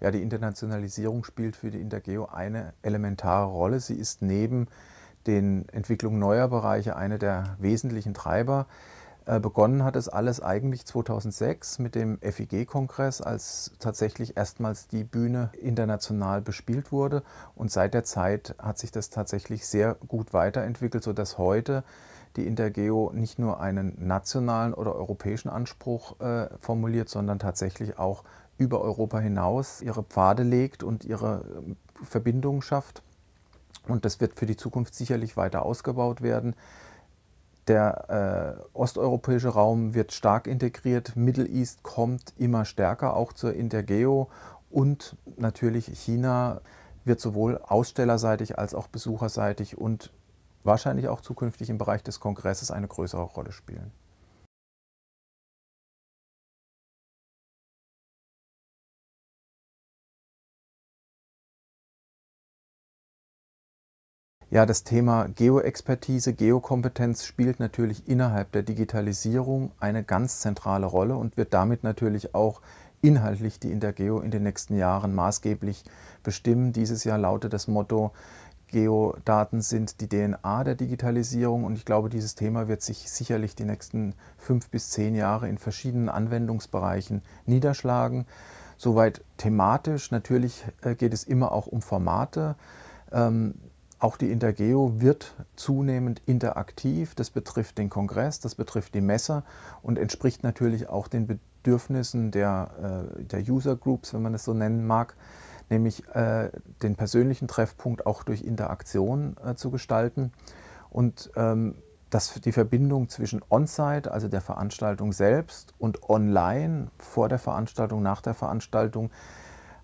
Ja, die Internationalisierung spielt für die Intergeo eine elementare Rolle. Sie ist neben den Entwicklungen neuer Bereiche eine der wesentlichen Treiber. Äh, begonnen hat es alles eigentlich 2006 mit dem FIG-Kongress, als tatsächlich erstmals die Bühne international bespielt wurde. Und seit der Zeit hat sich das tatsächlich sehr gut weiterentwickelt, sodass heute die Intergeo nicht nur einen nationalen oder europäischen Anspruch äh, formuliert, sondern tatsächlich auch über Europa hinaus ihre Pfade legt und ihre ähm, Verbindungen schafft. Und das wird für die Zukunft sicherlich weiter ausgebaut werden. Der äh, osteuropäische Raum wird stark integriert. Middle East kommt immer stärker auch zur Intergeo und natürlich China wird sowohl ausstellerseitig als auch besucherseitig und wahrscheinlich auch zukünftig im Bereich des Kongresses eine größere Rolle spielen. Ja, das Thema Geoexpertise, Geokompetenz spielt natürlich innerhalb der Digitalisierung eine ganz zentrale Rolle und wird damit natürlich auch inhaltlich die Intergeo in den nächsten Jahren maßgeblich bestimmen. Dieses Jahr lautet das Motto Geodaten sind die DNA der Digitalisierung und ich glaube, dieses Thema wird sich sicherlich die nächsten fünf bis zehn Jahre in verschiedenen Anwendungsbereichen niederschlagen. Soweit thematisch. Natürlich äh, geht es immer auch um Formate. Ähm, auch die Intergeo wird zunehmend interaktiv. Das betrifft den Kongress, das betrifft die Messe und entspricht natürlich auch den Bedürfnissen der, äh, der User Groups, wenn man es so nennen mag nämlich äh, den persönlichen Treffpunkt auch durch Interaktion äh, zu gestalten und ähm, dass die Verbindung zwischen On-Site, also der Veranstaltung selbst, und Online, vor der Veranstaltung, nach der Veranstaltung,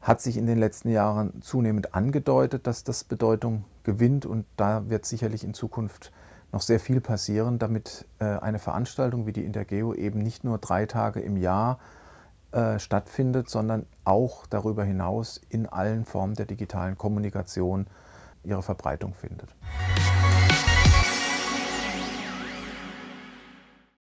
hat sich in den letzten Jahren zunehmend angedeutet, dass das Bedeutung gewinnt und da wird sicherlich in Zukunft noch sehr viel passieren, damit äh, eine Veranstaltung wie die Intergeo eben nicht nur drei Tage im Jahr äh, stattfindet, sondern auch darüber hinaus in allen Formen der digitalen Kommunikation ihre Verbreitung findet.